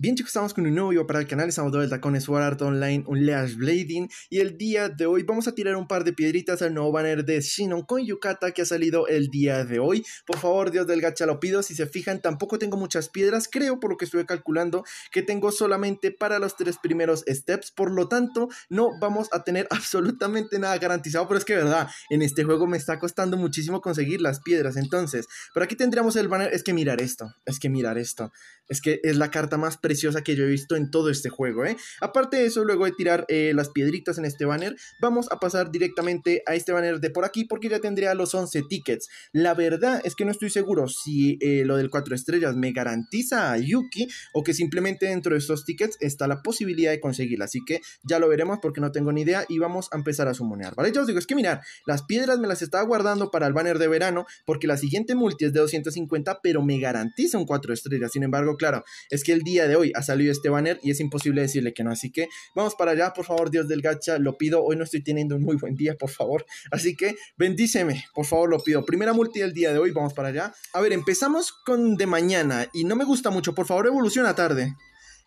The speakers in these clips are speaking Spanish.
Bien chicos, estamos con un nuevo video para el canal, estamos de vuelta con Sword Art Online Lash Blading y el día de hoy vamos a tirar un par de piedritas al nuevo banner de Shinon con Yukata que ha salido el día de hoy. Por favor, Dios del gacha lo pido, si se fijan tampoco tengo muchas piedras, creo por lo que estuve calculando que tengo solamente para los tres primeros steps, por lo tanto no vamos a tener absolutamente nada garantizado, pero es que verdad, en este juego me está costando muchísimo conseguir las piedras, entonces, por aquí tendríamos el banner, es que mirar esto, es que mirar esto, es que es la carta más preciosa que yo he visto en todo este juego, ¿eh? Aparte de eso, luego de tirar eh, las piedritas en este banner, vamos a pasar directamente a este banner de por aquí porque ya tendría los 11 tickets. La verdad es que no estoy seguro si eh, lo del 4 estrellas me garantiza a Yuki o que simplemente dentro de esos tickets está la posibilidad de conseguirla, así que ya lo veremos porque no tengo ni idea y vamos a empezar a sumonear, ¿vale? Ya os digo, es que mirar, las piedras me las estaba guardando para el banner de verano porque la siguiente multi es de 250, pero me garantiza un 4 estrellas. Sin embargo, claro, es que el día de hoy ha salido este banner y es imposible decirle que no. Así que vamos para allá, por favor, Dios del gacha, lo pido. Hoy no estoy teniendo un muy buen día, por favor. Así que bendíceme, por favor, lo pido. Primera multi del día de hoy, vamos para allá. A ver, empezamos con de mañana y no me gusta mucho. Por favor, evoluciona tarde.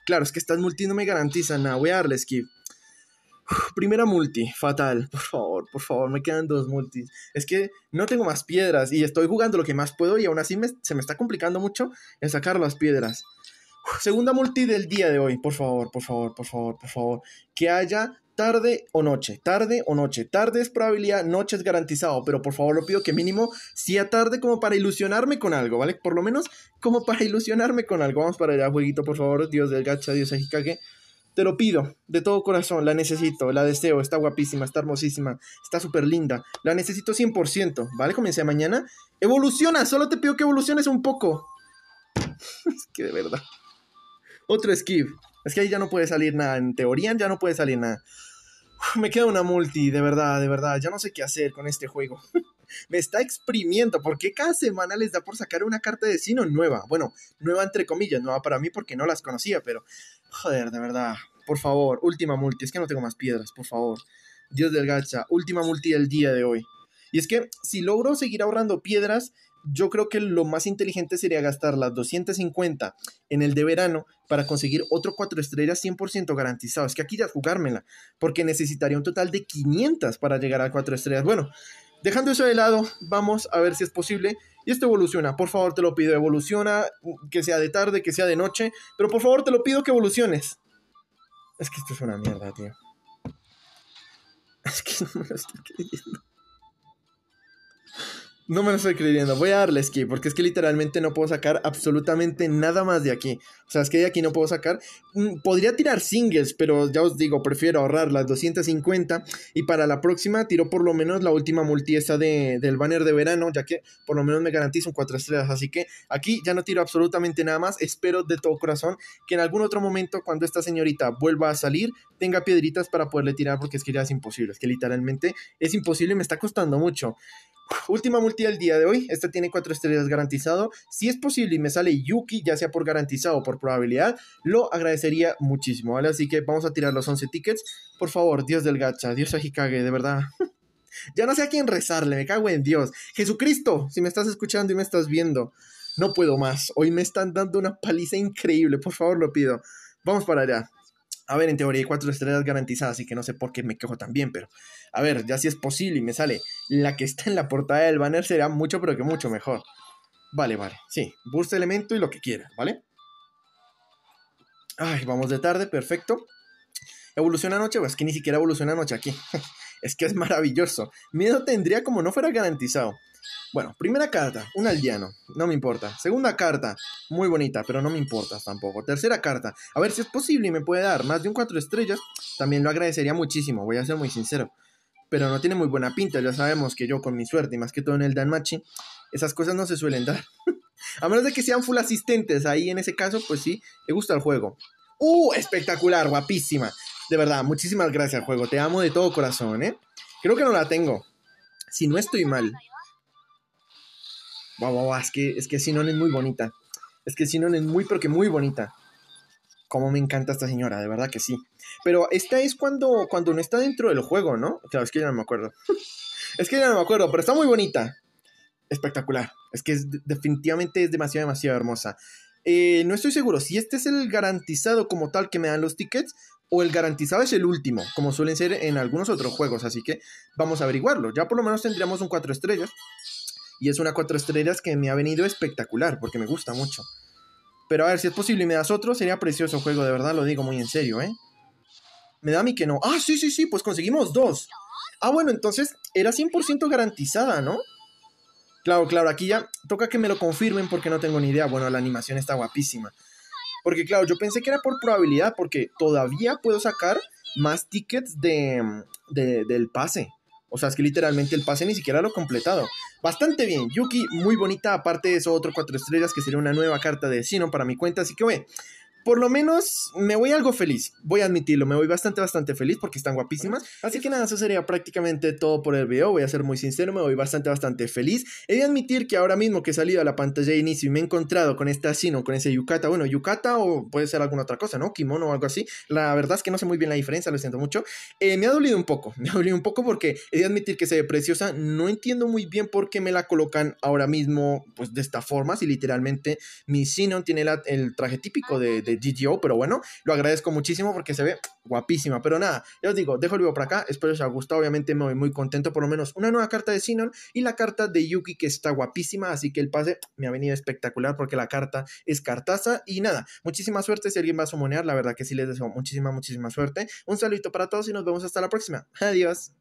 Claro, es que estas multi no me garantizan nada. Voy a darle skip. primera multi, fatal, por favor, por favor, me quedan dos multis. Es que no tengo más piedras y estoy jugando lo que más puedo y aún así se me está complicando mucho en sacar las piedras. Segunda multi del día de hoy, por favor, por favor, por favor, por favor. Que haya tarde o noche, tarde o noche. Tarde es probabilidad, noche es garantizado, pero por favor lo pido que mínimo sea tarde como para ilusionarme con algo, ¿vale? Por lo menos como para ilusionarme con algo. Vamos para el jueguito, por favor, Dios del gacha, Dios Ajikage. Te lo pido, de todo corazón, la necesito, la deseo, está guapísima, está hermosísima, está súper linda, la necesito 100%, ¿vale? Comencé mañana. Evoluciona, solo te pido que evoluciones un poco. es que de verdad. Otro skip, Es que ahí ya no puede salir nada. En teoría ya no puede salir nada. me queda una multi, de verdad, de verdad. Ya no sé qué hacer con este juego. me está exprimiendo porque cada semana les da por sacar una carta de sino nueva. Bueno, nueva entre comillas, nueva para mí porque no las conocía, pero joder, de verdad. Por favor, última multi. Es que no tengo más piedras, por favor. Dios del gacha, última multi del día de hoy. Y es que si logro seguir ahorrando piedras, yo creo que lo más inteligente sería gastar las 250 en el de verano para conseguir otro 4 estrellas 100% garantizado. Es que aquí ya jugármela, porque necesitaría un total de 500 para llegar a 4 estrellas. Bueno, dejando eso de lado, vamos a ver si es posible. Y esto evoluciona, por favor te lo pido, evoluciona, que sea de tarde, que sea de noche, pero por favor te lo pido que evoluciones. Es que esto es una mierda, tío. Es que no me lo estoy creyendo. No me lo estoy creyendo. Voy a darle skip porque es que literalmente no puedo sacar absolutamente nada más de aquí. O sea, es que de aquí no puedo sacar. Mm, podría tirar singles, pero ya os digo, prefiero ahorrar las 250. Y para la próxima tiro por lo menos la última multiesa de, del banner de verano, ya que por lo menos me un 4 estrellas. Así que aquí ya no tiro absolutamente nada más. Espero de todo corazón que en algún otro momento, cuando esta señorita vuelva a salir, tenga piedritas para poderle tirar porque es que ya es imposible. Es que literalmente es imposible y me está costando mucho. Última multi del día de hoy. Esta tiene cuatro estrellas garantizado. Si es posible y me sale Yuki, ya sea por garantizado o por probabilidad, lo agradecería muchísimo, ¿vale? Así que vamos a tirar los 11 tickets. Por favor, Dios del gacha, Dios Ajikage, de verdad. ya no sé a quién rezarle, me cago en Dios. Jesucristo, si me estás escuchando y me estás viendo, no puedo más. Hoy me están dando una paliza increíble, por favor lo pido. Vamos para allá a ver, en teoría hay cuatro estrellas garantizadas, así que no sé por qué me quejo también, pero a ver, ya si es posible y me sale la que está en la portada del banner será mucho, pero que mucho mejor. Vale, vale, sí, busca elemento y lo que quiera, ¿vale? Ay, vamos de tarde, perfecto. ¿Evoluciona anoche? es que ni siquiera evoluciona anoche aquí. es que es maravilloso. Miedo tendría como no fuera garantizado. Bueno, primera carta, un aldeano, no me importa. Segunda carta, muy bonita, pero no me importa tampoco. Tercera carta, a ver si es posible y me puede dar más de un 4 estrellas, también lo agradecería muchísimo, voy a ser muy sincero. Pero no tiene muy buena pinta, ya sabemos que yo con mi suerte, y más que todo en el Danmachi, esas cosas no se suelen dar. a menos de que sean full asistentes, ahí en ese caso, pues sí, me gusta el juego. ¡Uh! Espectacular, guapísima. De verdad, muchísimas gracias, al juego. Te amo de todo corazón, ¿eh? Creo que no la tengo. Si no estoy mal, es que, es no es muy bonita. Es que Sinon es muy, pero que muy bonita. Como me encanta esta señora, de verdad que sí. Pero esta es cuando, cuando no está dentro del juego, ¿no? Claro, es que ya no me acuerdo. es que ya no me acuerdo, pero está muy bonita. Espectacular. Es que definitivamente es demasiado, demasiado hermosa. Eh, no estoy seguro si este es el garantizado como tal que me dan los tickets o el garantizado es el último, como suelen ser en algunos otros juegos. Así que vamos a averiguarlo. Ya por lo menos tendríamos un 4 estrellas, y es una cuatro estrellas que me ha venido espectacular porque me gusta mucho. Pero a ver, si es posible y me das otro, sería precioso juego, de verdad, lo digo muy en serio, ¿eh? Me da a mí que no. Ah, sí, sí, sí, pues conseguimos dos. Ah, bueno, entonces era 100% garantizada, ¿no? Claro, claro, aquí ya toca que me lo confirmen porque no tengo ni idea. Bueno, la animación está guapísima. Porque claro, yo pensé que era por probabilidad porque todavía puedo sacar más tickets de, del pase. O sea, es que literalmente el pase ni siquiera lo he completado bastante bien. Yuki, muy bonita. Aparte de eso, otro cuatro estrellas que sería una nueva carta de Sino para mi cuenta. Así que, bueno, por lo menos me voy algo feliz. Voy a admitirlo, me voy bastante, bastante feliz porque están guapísimas. Así que nada, eso sería prácticamente todo por el video. Voy a ser muy sincero, me voy bastante, bastante feliz. He de admitir que ahora mismo que he salido a la pantalla de inicio y me he encontrado con esta Sino, con ese Yukata, bueno, Yukata o puede ser alguna otra cosa, ¿no? Kimono o algo así. La verdad es que no sé muy bien la diferencia, lo siento mucho. Eh, me ha dolido un poco, me ha dolido un poco porque he de admitir que se ve preciosa. No entiendo muy bien por qué me la colocan ahora mismo, pues de esta forma, si literalmente mi Sinon tiene el traje típico de de pero bueno, lo agradezco muchísimo porque se ve guapísima. Pero nada, ya os digo, dejo el video para acá, espero os haya gustado, obviamente me voy muy contento, por lo menos una nueva carta de Sinon y la carta de Yuki que está guapísima, así que el pase me ha venido espectacular porque la carta es cartaza y nada, muchísima suerte si alguien va a sumonear, la verdad que sí les deseo muchísima, muchísima suerte. Un saludito para todos y nos vemos hasta la próxima. Adiós.